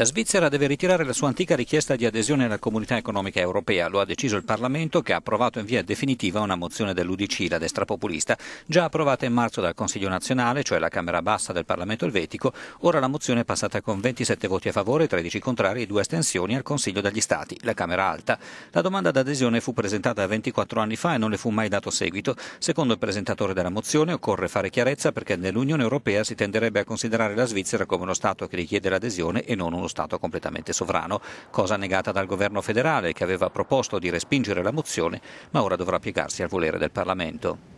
La Svizzera deve ritirare la sua antica richiesta di adesione alla comunità economica europea. Lo ha deciso il Parlamento che ha approvato in via definitiva una mozione dell'Udc, la destra populista, già approvata in marzo dal Consiglio nazionale, cioè la Camera bassa del Parlamento elvetico. Ora la mozione è passata con 27 voti a favore, 13 contrari e 2 astensioni al Consiglio degli Stati, la Camera alta. La domanda d'adesione fu presentata 24 anni fa e non le fu mai dato seguito. Secondo il presentatore della mozione occorre fare chiarezza perché nell'Unione Europea si tenderebbe a considerare la Svizzera come uno Stato che richiede l'adesione e non uno Stato completamente sovrano, cosa negata dal governo federale che aveva proposto di respingere la mozione, ma ora dovrà piegarsi al volere del Parlamento.